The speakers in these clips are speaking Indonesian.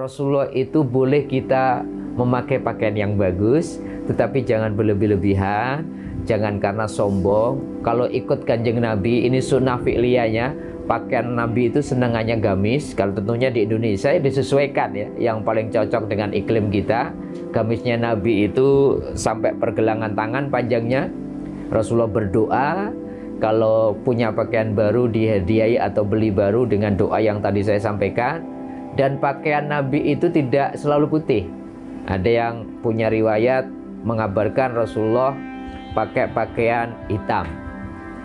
Rasulullah itu boleh kita memakai pakaian yang bagus, tetapi jangan berlebih-lebihan, jangan karena sombong. Kalau ikut kanjeng Nabi, ini sunnah fi'liyahnya, pakaian Nabi itu senangannya gamis. Kalau tentunya di Indonesia ya disesuaikan ya, yang paling cocok dengan iklim kita. Gamisnya Nabi itu sampai pergelangan tangan panjangnya. Rasulullah berdoa, kalau punya pakaian baru dihadiahi atau beli baru dengan doa yang tadi saya sampaikan, dan pakaian Nabi itu tidak selalu putih. Ada yang punya riwayat mengabarkan Rasulullah pakai pakaian hitam.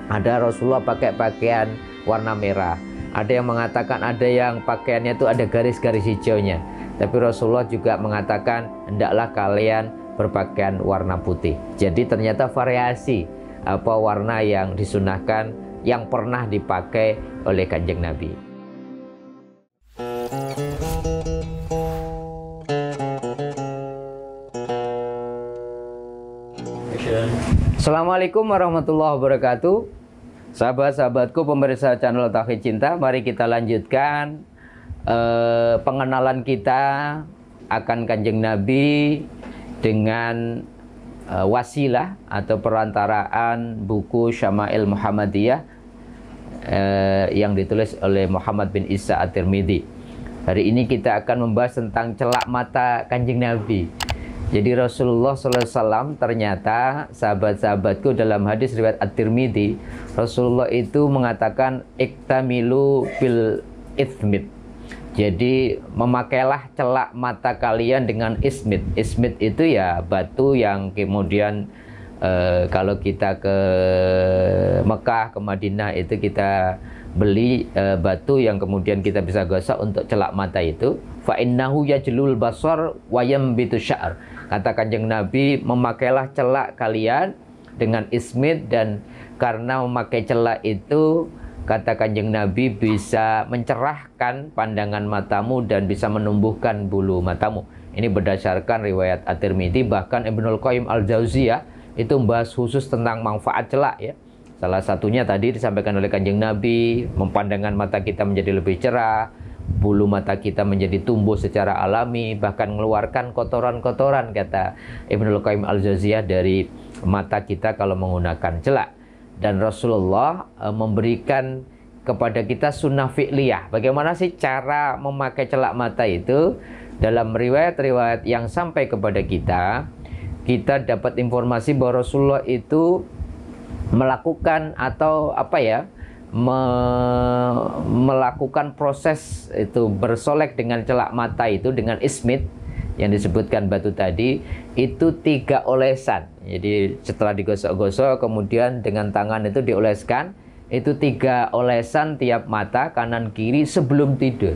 Ada Rasulullah pakai pakaian warna merah. Ada yang mengatakan ada yang pakaiannya itu ada garis-garis hijaunya. Tapi Rasulullah juga mengatakan hendaklah kalian berpakaian warna putih. Jadi ternyata variasi apa warna yang disunahkan yang pernah dipakai oleh Kanjeng Nabi. Assalamualaikum warahmatullahi wabarakatuh Sahabat-sahabatku pemirsa channel Tauhid Cinta Mari kita lanjutkan eh, pengenalan kita akan kanjeng Nabi Dengan eh, wasilah atau perantaraan buku Syama'il Muhammadiyah eh, Yang ditulis oleh Muhammad bin Isa At-Tirmidhi Hari ini kita akan membahas tentang celak mata kanjeng Nabi. Jadi Rasulullah SAW ternyata sahabat-sahabatku dalam hadis riwayat at tirmidhi Rasulullah itu mengatakan iktamilu bil ismit. Jadi memakailah celak mata kalian dengan ismit. Ismit itu ya batu yang kemudian uh, kalau kita ke Mekah, ke Madinah itu kita beli e, batu yang kemudian kita bisa gosok untuk celak mata itu fa ya yajlul basar wayam bitu syar kata kanjeng nabi memakailah celak kalian dengan ismit dan karena memakai celak itu kata kanjeng nabi bisa mencerahkan pandangan matamu dan bisa menumbuhkan bulu matamu ini berdasarkan riwayat At-Tirmidzi bahkan Ibnul Qayyim Al-Jauziyah itu membahas khusus tentang manfaat celak ya Salah satunya tadi disampaikan oleh Kanjeng Nabi, memandangkan mata kita menjadi lebih cerah, bulu mata kita menjadi tumbuh secara alami, bahkan mengeluarkan kotoran-kotoran kata Ibnul Qayyim al Jaziah dari mata kita kalau menggunakan celak. Dan Rasulullah eh, memberikan kepada kita sunnah fi'liyah. Bagaimana sih cara memakai celak mata itu? Dalam riwayat-riwayat yang sampai kepada kita, kita dapat informasi bahwa Rasulullah itu melakukan atau apa ya me melakukan proses itu bersolek dengan celak mata itu dengan ismit yang disebutkan batu tadi itu tiga olesan. Jadi setelah digosok-gosok kemudian dengan tangan itu dioleskan itu tiga olesan tiap mata kanan kiri sebelum tidur.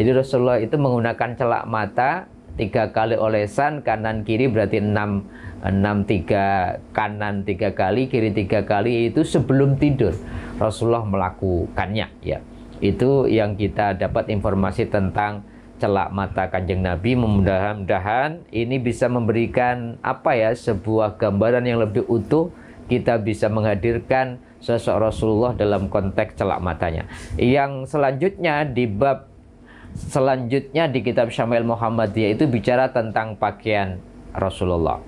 Jadi Rasulullah itu menggunakan celak mata tiga kali olesan kanan kiri berarti enam enam tiga kanan tiga kali kiri tiga kali itu sebelum tidur Rasulullah melakukannya ya itu yang kita dapat informasi tentang celak mata kanjeng Nabi mudah-mudahan ini bisa memberikan apa ya sebuah gambaran yang lebih utuh kita bisa menghadirkan sosok Rasulullah dalam konteks celak matanya yang selanjutnya di bab selanjutnya di kitab Syamil Muhammadiyah itu bicara tentang pakaian Rasulullah.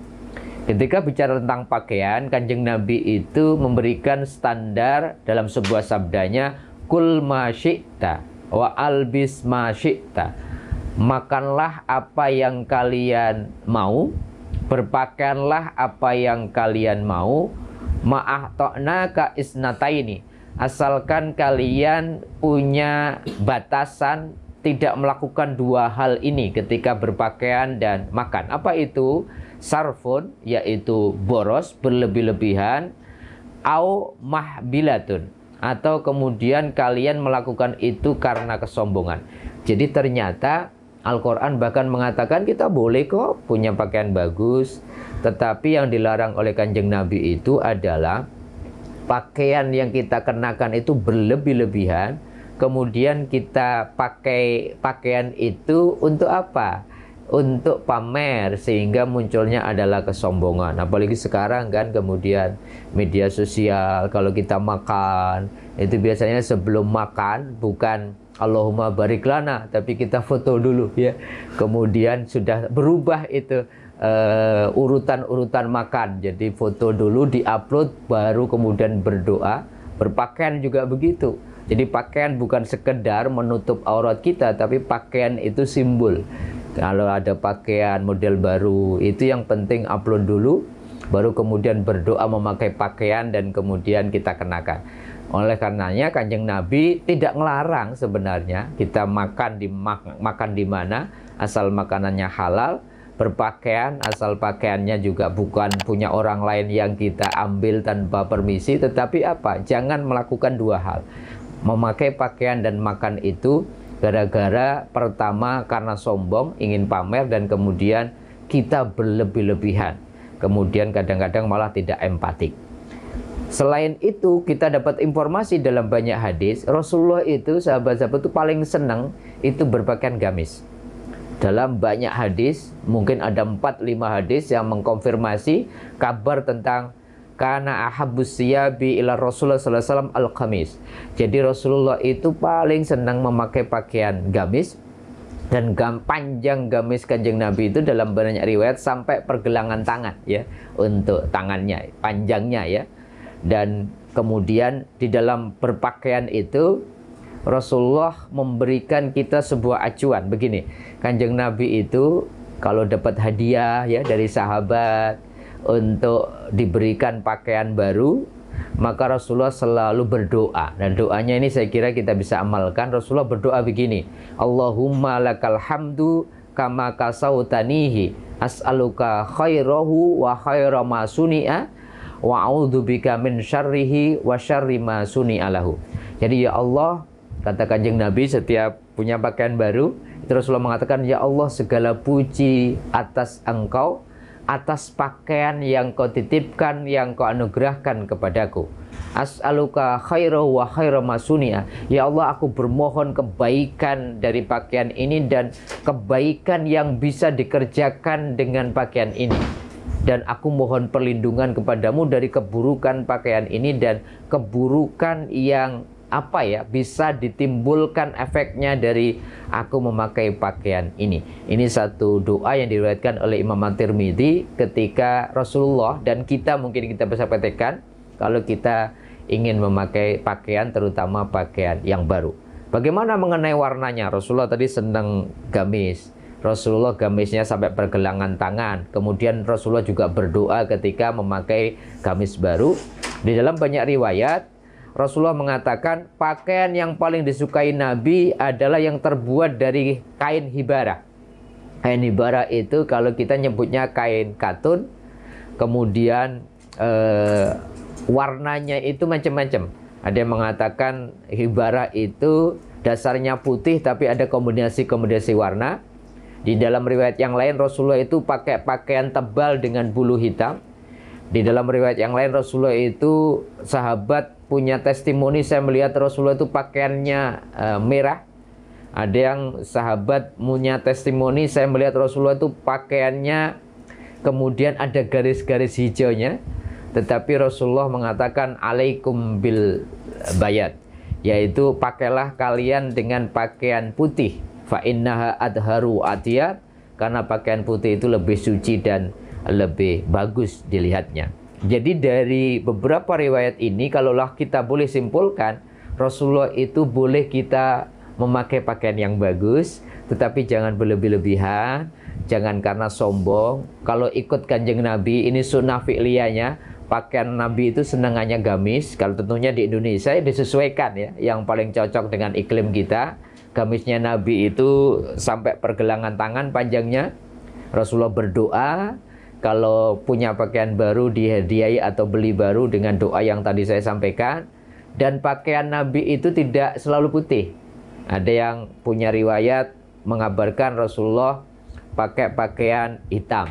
Ketika bicara tentang pakaian, Kanjeng Nabi itu memberikan standar dalam sebuah sabdanya, Kul ma wa albis ma Makanlah apa yang kalian mau, berpakaianlah apa yang kalian mau, to'na ka isnataini. Asalkan kalian punya batasan tidak melakukan dua hal ini ketika berpakaian dan makan. Apa itu? Sarfun yaitu boros berlebih-lebihan au mahbilatun atau kemudian kalian melakukan itu karena kesombongan. Jadi ternyata Al-Quran bahkan mengatakan kita boleh kok punya pakaian bagus. Tetapi yang dilarang oleh kanjeng Nabi itu adalah pakaian yang kita kenakan itu berlebih-lebihan kemudian kita pakai pakaian itu untuk apa? Untuk pamer sehingga munculnya adalah kesombongan. Apalagi sekarang kan kemudian media sosial kalau kita makan itu biasanya sebelum makan bukan Allahumma barik tapi kita foto dulu ya. Kemudian sudah berubah itu eh, urutan-urutan uh, makan. Jadi foto dulu diupload baru kemudian berdoa, berpakaian juga begitu. Jadi pakaian bukan sekedar menutup aurat kita, tapi pakaian itu simbol. Kalau ada pakaian model baru, itu yang penting upload dulu, baru kemudian berdoa memakai pakaian dan kemudian kita kenakan. Oleh karenanya Kanjeng Nabi tidak melarang sebenarnya kita makan di mak makan di mana asal makanannya halal, berpakaian asal pakaiannya juga bukan punya orang lain yang kita ambil tanpa permisi tetapi apa jangan melakukan dua hal memakai pakaian dan makan itu gara-gara pertama karena sombong, ingin pamer dan kemudian kita berlebih-lebihan. Kemudian kadang-kadang malah tidak empatik. Selain itu, kita dapat informasi dalam banyak hadis, Rasulullah itu sahabat-sahabat itu paling senang itu berpakaian gamis. Dalam banyak hadis, mungkin ada 4-5 hadis yang mengkonfirmasi kabar tentang karena ahabus siyabi ila Rasulullah sallallahu alaihi wasallam al-qamis. Jadi Rasulullah itu paling senang memakai pakaian gamis dan gam, panjang gamis kanjeng Nabi itu dalam banyak riwayat sampai pergelangan tangan ya untuk tangannya panjangnya ya dan kemudian di dalam berpakaian itu Rasulullah memberikan kita sebuah acuan begini kanjeng Nabi itu kalau dapat hadiah ya dari sahabat untuk diberikan pakaian baru, maka Rasulullah selalu berdoa. Dan doanya ini saya kira kita bisa amalkan. Rasulullah berdoa begini, Allahumma lakal hamdu kama kasautanihi as'aluka khairahu wa khaira ma suni'a wa a'udzubika min syarrihi wa syarri ma suni'a lahu. Jadi ya Allah, kata Kanjeng Nabi setiap punya pakaian baru, Rasulullah mengatakan, Ya Allah segala puji atas engkau atas pakaian yang kau titipkan, yang kau anugerahkan kepadaku. As'aluka khairu wa khairu masunia. Ya Allah, aku bermohon kebaikan dari pakaian ini dan kebaikan yang bisa dikerjakan dengan pakaian ini. Dan aku mohon perlindungan kepadamu dari keburukan pakaian ini dan keburukan yang apa ya bisa ditimbulkan efeknya dari aku memakai pakaian ini. Ini satu doa yang diriwayatkan oleh Imam At-Tirmidzi ketika Rasulullah dan kita mungkin kita bisa petikan kalau kita ingin memakai pakaian terutama pakaian yang baru. Bagaimana mengenai warnanya? Rasulullah tadi senang gamis. Rasulullah gamisnya sampai pergelangan tangan. Kemudian Rasulullah juga berdoa ketika memakai gamis baru. Di dalam banyak riwayat Rasulullah mengatakan pakaian yang paling disukai Nabi adalah yang terbuat dari kain hibara. Kain hibara itu kalau kita nyebutnya kain katun, kemudian eh, warnanya itu macam-macam. Ada yang mengatakan hibara itu dasarnya putih tapi ada kombinasi-kombinasi warna. Di dalam riwayat yang lain Rasulullah itu pakai pakaian tebal dengan bulu hitam. Di dalam riwayat yang lain Rasulullah itu sahabat punya testimoni saya melihat Rasulullah itu pakaiannya uh, merah. Ada yang sahabat punya testimoni saya melihat Rasulullah itu pakaiannya kemudian ada garis-garis hijaunya. Tetapi Rasulullah mengatakan alaikum bil bayat yaitu pakailah kalian dengan pakaian putih fa innaha adharu atiyat karena pakaian putih itu lebih suci dan lebih bagus dilihatnya. Jadi dari beberapa riwayat ini kalaulah kita boleh simpulkan Rasulullah itu boleh kita memakai pakaian yang bagus tetapi jangan berlebih-lebihan, jangan karena sombong. Kalau ikut Kanjeng Nabi ini sunnah fi'liyahnya, pakaian Nabi itu senangannya gamis. Kalau tentunya di Indonesia ya disesuaikan ya, yang paling cocok dengan iklim kita. Gamisnya Nabi itu sampai pergelangan tangan panjangnya. Rasulullah berdoa, kalau punya pakaian baru dihadiahi atau beli baru dengan doa yang tadi saya sampaikan dan pakaian Nabi itu tidak selalu putih. Ada yang punya riwayat mengabarkan Rasulullah pakai pakaian hitam.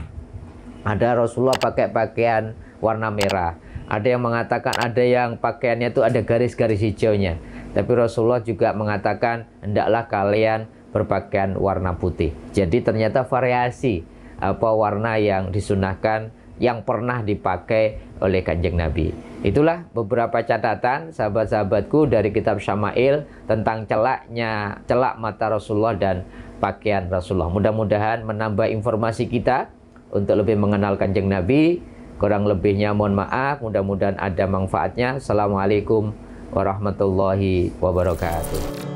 Ada Rasulullah pakai pakaian warna merah. Ada yang mengatakan ada yang pakaiannya itu ada garis-garis hijaunya. Tapi Rasulullah juga mengatakan hendaklah kalian berpakaian warna putih. Jadi ternyata variasi apa warna yang disunahkan yang pernah dipakai oleh kanjeng Nabi. Itulah beberapa catatan sahabat-sahabatku dari kitab Syama'il tentang celaknya celak mata Rasulullah dan pakaian Rasulullah. Mudah-mudahan menambah informasi kita untuk lebih mengenal kanjeng Nabi. Kurang lebihnya mohon maaf, mudah-mudahan ada manfaatnya. Assalamualaikum warahmatullahi wabarakatuh.